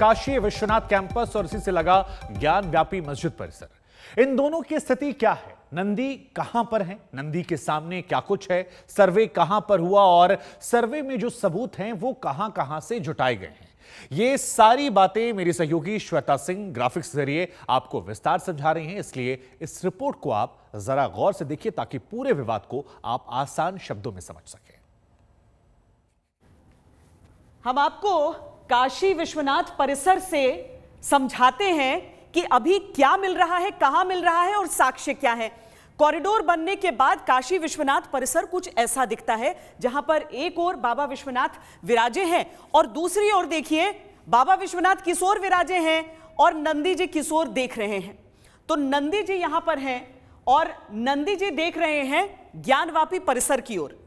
Kashi Vishwanath campus और इसी से लगा ज्ञान व्यापी मस्जिद परिसर इन दोनों की स्थिति क्या है नंदी कहां पर है नंदी के सामने क्या कुछ है सर्वे कहां पर हुआ और सर्वे में जो सबूत हैं वो कहां कहां से जुटाए गए हैं ये सारी बातें मेरी सहयोगी श्वेता सिंह ग्राफिक्स जरिए आपको विस्तार समझा रही हैं इसलिए इस रिपोर्ट को आप जरा गौर से देखिए ताकि पूरे विवाद को आप आसान शब्दों में समझ सकें हम आपको काशी विश्वनाथ परिसर से समझाते हैं कि अभी क्या मिल रहा है कहां मिल रहा है और साक्ष्य क्या है कॉरिडोर बनने के बाद काशी विश्वनाथ परिसर कुछ ऐसा दिखता है जहां पर एक और बाबा विश्वनाथ विराजे हैं और दूसरी ओर देखिए बाबा विश्वनाथ किशोर विराजे हैं और नंदी जी किशोर देख रहे हैं तो नंदी जी यहां पर हैं और नंदी जी देख रहे हैं ज्ञानवापी परिसर की ओर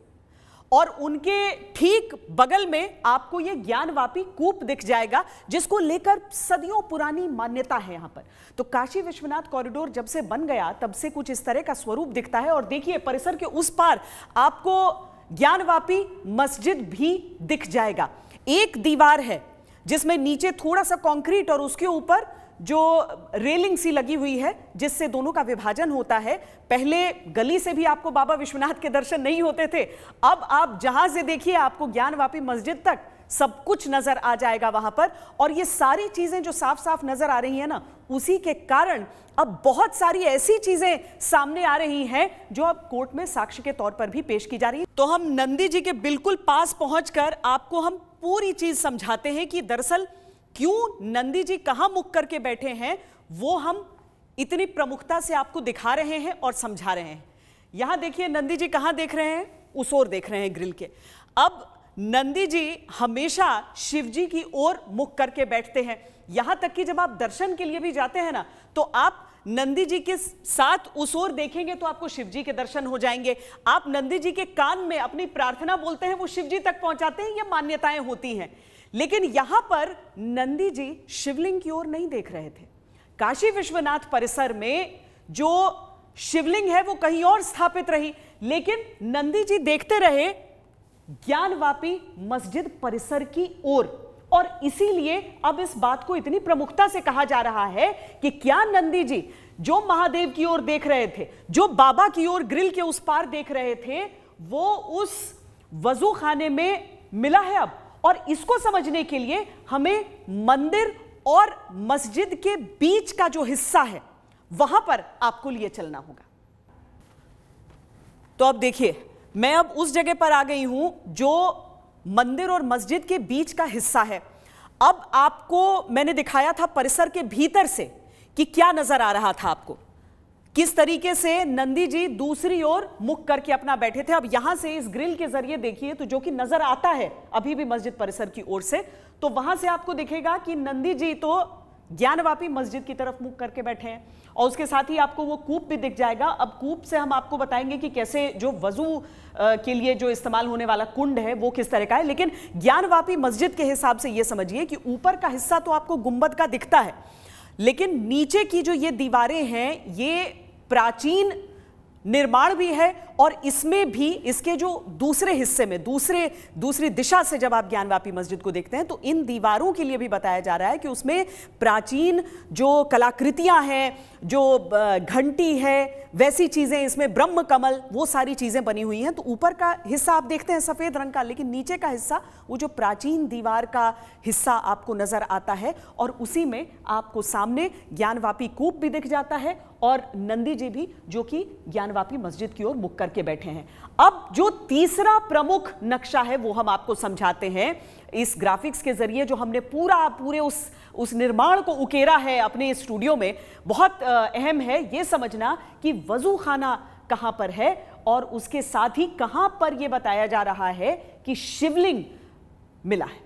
और उनके ठीक बगल में आपको ये ज्ञानवापी कूप दिख जाएगा जिसको लेकर सदियों पुरानी मान्यता है यहां पर तो काशी विश्वनाथ कॉरिडोर जब से बन गया तब से कुछ इस तरह का स्वरूप दिखता है और देखिए परिसर के उस पार आपको ज्ञानवापी मस्जिद भी दिख जाएगा एक दीवार है जिसमें नीचे थोड़ा सा कंक्रीट और उसके ऊपर जो रेलिंग सी लगी हुई है जिससे दोनों का विभाजन होता है पहले गली से भी आपको बाबा विश्वनाथ के दर्शन नहीं होते थे अब आप जहां से देखिए आपको ज्ञानवापी मस्जिद तक सब कुछ नजर आ जाएगा वहां पर और ये सारी चीजें जो साफ साफ नजर आ रही है ना उसी के कारण अब बहुत सारी ऐसी चीजें सामने आ रही हैं जो अब कोर्ट में साक्ष्य के तौर पर भी पेश की जा रही है तो हम नंदी जी के बिल्कुल पास पहुंचकर आपको हम पूरी चीज समझाते हैं कि दरअसल क्यों नंदी जी कहां मुख करके बैठे हैं वो हम इतनी प्रमुखता से आपको दिखा रहे हैं और समझा रहे हैं यहां देखिए नंदी जी कहां देख रहे हैं उस ओर देख रहे हैं ग्रिल के अब नंदी जी हमेशा शिव जी की ओर मुख करके बैठते हैं यहां तक कि जब आप दर्शन के लिए भी जाते हैं ना तो आप नंदी जी के साथ उस ओर देखेंगे तो आपको शिव जी के दर्शन हो जाएंगे आप नंदी जी के कान में अपनी प्रार्थना बोलते हैं वो शिव जी तक पहुंचाते हैं ये मान्यताएं होती हैं लेकिन यहां पर नंदी जी शिवलिंग की ओर नहीं देख रहे थे काशी विश्वनाथ परिसर में जो शिवलिंग है वो कहीं और स्थापित रही लेकिन नंदी जी देखते रहे ज्ञानवापी मस्जिद परिसर की ओर और इसीलिए अब इस बात को इतनी प्रमुखता से कहा जा रहा है कि क्या नंदी जी जो महादेव की ओर देख रहे थे जो बाबा की ओर ग्रिल के उस पार देख रहे थे वो उस वजू खाने में मिला है अब और इसको समझने के लिए हमें मंदिर और मस्जिद के बीच का जो हिस्सा है वहां पर आपको लिए चलना होगा तो अब देखिए मैं अब उस जगह पर आ गई हूं जो मंदिर और मस्जिद के बीच का हिस्सा है अब आपको मैंने दिखाया था परिसर के भीतर से कि क्या नजर आ रहा था आपको किस तरीके से नंदी जी दूसरी ओर मुख करके अपना बैठे थे अब यहां से इस ग्रिल के जरिए देखिए तो जो कि नजर आता है अभी भी मस्जिद परिसर की ओर से तो वहां से आपको दिखेगा कि नंदी जी तो ज्ञानवापी मस्जिद की तरफ मुख करके बैठे हैं और उसके साथ ही आपको वो कूप भी दिख जाएगा अब कूप से हम आपको बताएंगे कि कैसे जो वजू के लिए जो इस्तेमाल होने वाला कुंड है वो किस तरह का है लेकिन ज्ञानवापी मस्जिद के हिसाब से ये समझिए कि ऊपर का हिस्सा तो आपको गुम्बद का दिखता है लेकिन नीचे की जो ये दीवारें हैं ये प्राचीन निर्माण भी है और इसमें भी इसके जो दूसरे हिस्से में दूसरे दूसरी दिशा से जब आप ज्ञानवापी मस्जिद को देखते हैं तो इन दीवारों के लिए भी बताया जा रहा है कि उसमें प्राचीन जो कलाकृतियां हैं जो घंटी है वैसी चीज़ें इसमें ब्रह्म कमल वो सारी चीज़ें बनी हुई हैं तो ऊपर का हिस्सा आप देखते हैं सफ़ेद रंग का लेकिन नीचे का हिस्सा वो जो प्राचीन दीवार का हिस्सा आपको नज़र आता है और उसी में आपको सामने ज्ञानवापी कूप भी दिख जाता है और नंदी जी भी जो कि ज्ञानवापी मस्जिद की ओर मुक्का करके बैठे हैं अब जो तीसरा प्रमुख नक्शा है वो हम आपको समझाते हैं इस ग्राफिक्स के जरिए जो हमने पूरा पूरे उस उस निर्माण को उकेरा है अपने स्टूडियो में बहुत अहम है ये समझना कि वजू खाना कहाँ पर है और उसके साथ ही कहाँ पर यह बताया जा रहा है कि शिवलिंग मिला है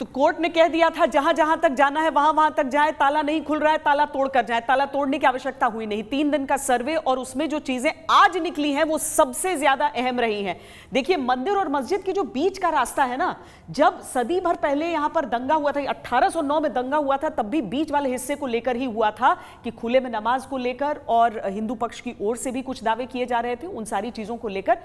तो कोर्ट ने कह दिया था जहां जहां तक जाना है वहां वहां तक जाए ताला नहीं खुल रहा है ताला कर जाए ताला तोड़ने की आवश्यकता हुई नहीं तीन दिन का सर्वे और उसमें जो चीजें आज निकली हैं वो सबसे ज्यादा अहम रही हैं देखिए मंदिर और मस्जिद के जो बीच का रास्ता है ना जब सदी भर पहले यहां पर दंगा हुआ था अट्ठारह में दंगा हुआ था तब भी बीच वाले हिस्से को लेकर ही हुआ था कि खुले में नमाज को लेकर और हिंदू पक्ष की ओर से भी कुछ दावे किए जा रहे थे उन सारी चीजों को लेकर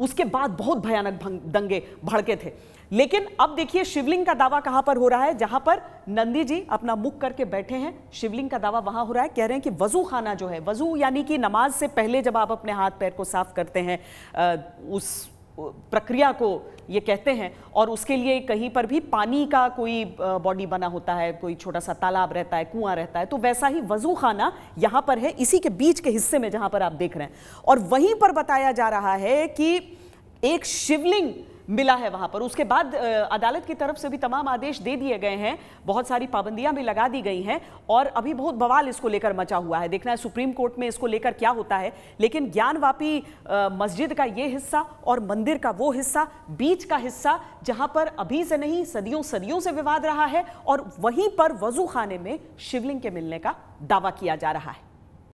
उसके बाद बहुत भयानक दंगे भड़के थे लेकिन अब देखिए शिवलिंग का दावा कहां पर हो रहा है जहां पर नंदी जी अपना मुख करके बैठे हैं शिवलिंग का दावा वहां हो रहा है कह रहे हैं कि वजू खाना जो है वजू यानी कि नमाज से पहले जब आप अपने हाथ पैर को साफ करते हैं उस प्रक्रिया को ये कहते हैं और उसके लिए कहीं पर भी पानी का कोई बॉडी बना होता है कोई छोटा सा तालाब रहता है कुआं रहता है तो वैसा ही वजू खाना यहाँ पर है इसी के बीच के हिस्से में जहाँ पर आप देख रहे हैं और वहीं पर बताया जा रहा है कि एक शिवलिंग मिला है वहां पर उसके बाद अदालत की तरफ से भी तमाम आदेश दे दिए गए हैं बहुत सारी पाबंदियां भी लगा दी गई हैं और अभी बहुत बवाल इसको लेकर मचा हुआ है देखना है सुप्रीम कोर्ट में इसको लेकर क्या होता है लेकिन ज्ञानवापी मस्जिद का ये हिस्सा और मंदिर का वो हिस्सा बीच का हिस्सा जहां पर अभी से नहीं सदियों सदियों से विवाद रहा है और वहीं पर वजू खाने में शिवलिंग के मिलने का दावा किया जा रहा है